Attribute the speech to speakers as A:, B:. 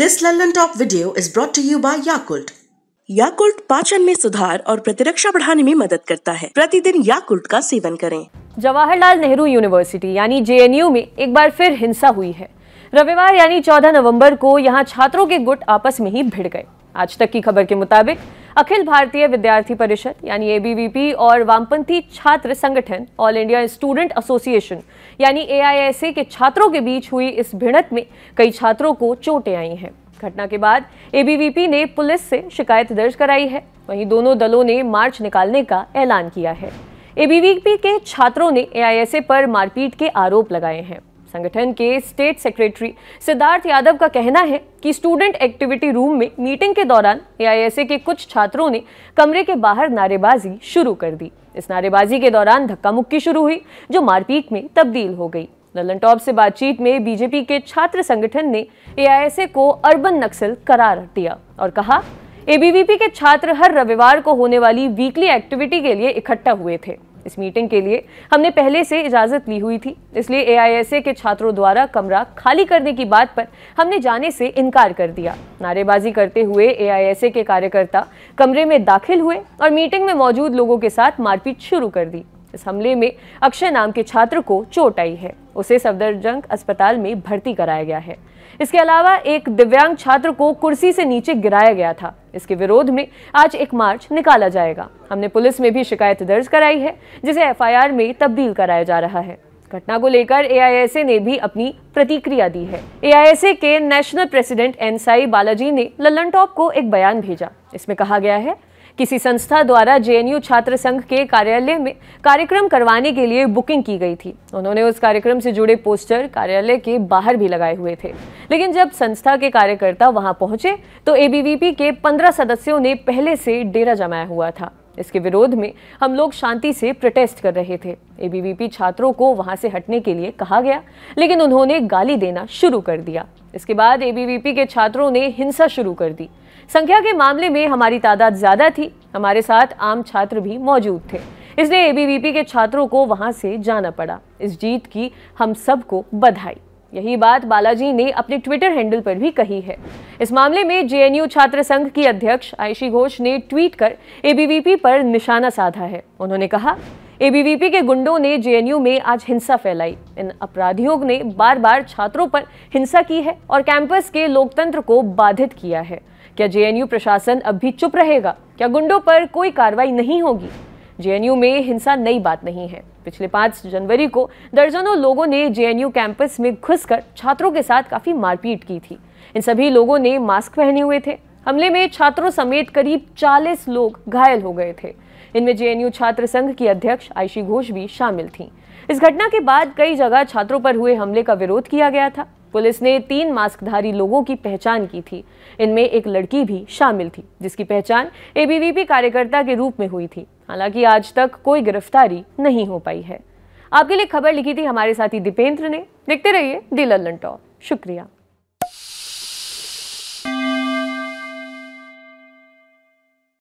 A: this Lallantop video is brought to you by Yakult Yakult पाचन में सुधार और प्रतिरक्षा बढ़ाने में मदद करता है प्रतिदिन याकुल्ट का सेवन करें जवाहरलाल नेहरू यूनिवर्सिटी यानी जेएनयू में एक बार फिर हिंसा हुई है रविवार यानी 14 नवंबर को यहां छात्रों के गुट आपस में ही भिड़ गए आज तक की खबर के मुताबिक अखिल भारतीय विद्यार्थी परिषद यानी एबीवीपी और वामपंथी छात्र संगठन ऑल इंडिया स्टूडेंट एसोसिएशन यानी एआईएसए के छात्रों के बीच हुई इस भिड़त में कई छात्रों को चोटें आई हैं घटना के बाद एबीवीपी ने पुलिस से शिकायत दर्ज कराई है वहीं दोनों दलों ने मार्च निकालने का ऐलान किया है एबीवीपी के छात्रों ने एआईएसए पर मारपीट के आरोप लगाए हैं संगठन के स्टेट सेक्रेटरी सिद्धार्थ यादव का कहना है कि स्टूडेंट एक्टिविटी रूम में मीटिंग के दौरान एआईएसए के कुछ छात्रों ने कमरे के बाहर नारेबाजी शुरू कर दी इस नारेबाजी के दौरान धक्का मुक्की शुरू हुई जो मारपीट में तब्दील हो गई ललन टॉप से बातचीत में बीजेपी के छात्र संगठन ने एआईएसए को अर्बन नक्सल करार दिया और कहा एबीवीपी के छात्र हर रविवार को होने वाली वीकली एक्टिविटी के लिए इकट्ठा हुए थे इस मीटिंग के लिए हमने पहले से इजाज़त ली हुई थी इसलिए एआईएसए के छात्रों द्वारा कमरा खाली करने की बात पर हमने जाने से इनकार कर दिया नारेबाजी करते हुए एआईएसए के कार्यकर्ता कमरे में दाखिल हुए और मीटिंग में मौजूद लोगों के साथ मारपीट शुरू कर दी इस हमले में अक्षय नाम के छात्र को चोट आई है उसे सफदरजंग अस्पताल में भर्ती कराया गया है इसके अलावा एक दिव्यांग छात्र को कुर्सी से नीचे गिराया गया था इसके विरोध में आज एक मार्च निकाला जाएगा हमने पुलिस में भी शिकायत दर्ज कराई है जिसे एफआईआर में तब्दील कराया जा रहा है घटना को लेकर एआईएसए ने भी अपनी प्रतिक्रिया दी है एआईएसए के national president N Sai Balaji ने लल्लन टॉप को एक बयान भेजा इसमें कहा गया है किसी संस्था द्वारा जेएनयू छात्र संघ के कार्यालय में कार्यक्रम करवाने के लिए बुकिंग की गई थी उन्होंने उस कार्यक्रम से जुड़े पोस्टर कार्यालय के बाहर भी लगाए हुए थे लेकिन जब संस्था के कार्यकर्ता वहां पहुंचे तो एबीवीपी के पंद्रह सदस्यों ने पहले से डेरा जमाया हुआ था इसके विरोध में हम लोग शांति से प्रोटेस्ट कर रहे थे एबीवीपी छात्रों को वहां से हटने के लिए कहा गया लेकिन उन्होंने गाली देना शुरू कर दिया इसके बाद एबीवीपी के छात्रों ने हिंसा शुरू कर दी संख्या के मामले में हमारी तादाद ज़्यादा थी हमारे साथ आम छात्र भी मौजूद थे इसलिए एबीवीपी के छात्रों को वहां से जाना पड़ा इस जीत की हम सबको बधाई यही बात बालाजी ने अपने ट्विटर हैंडल पर भी कही है इस मामले में जेएनयू छात्र संघ की अध्यक्ष आयशी घोष ने ट्वीट कर एबीवीपी पर निशाना साधा है उन्होंने कहा एबीवीपी के गुंडों ने जेएनयू में आज हिंसा फैलाई इन अपराधियों ने बार बार छात्रों पर हिंसा की है और कैंपस के लोकतंत्र को बाधित किया है क्या जेएनयू प्रशासन अब भी चुप रहेगा क्या गुंडों पर कोई कार्रवाई नहीं होगी जेएनयू में हिंसा नई बात नहीं है पिछले पांच जनवरी को दर्जनों लोगों ने जेएनयू कैंपस में घुसकर छात्रों के साथ काफ़ी मारपीट की थी इन सभी लोगों ने मास्क पहने हुए थे हमले में छात्रों समेत करीब 40 लोग घायल हो गए थे इनमें जेएनयू छात्र संघ की अध्यक्ष आयशी घोष भी शामिल थी इस घटना के बाद कई जगह छात्रों पर हुए हमले का विरोध किया गया था पुलिस ने तीन मास्कधारी लोगों की पहचान की थी इनमें एक लड़की भी शामिल थी जिसकी पहचान एबीवीपी कार्यकर्ता के रूप में हुई थी हालांकि आज तक कोई गिरफ्तारी नहीं हो पाई है आपके लिए खबर लिखी थी हमारे साथी दीपेंद्र ने देखते रहिए दी लल्लन टॉप शुक्रिया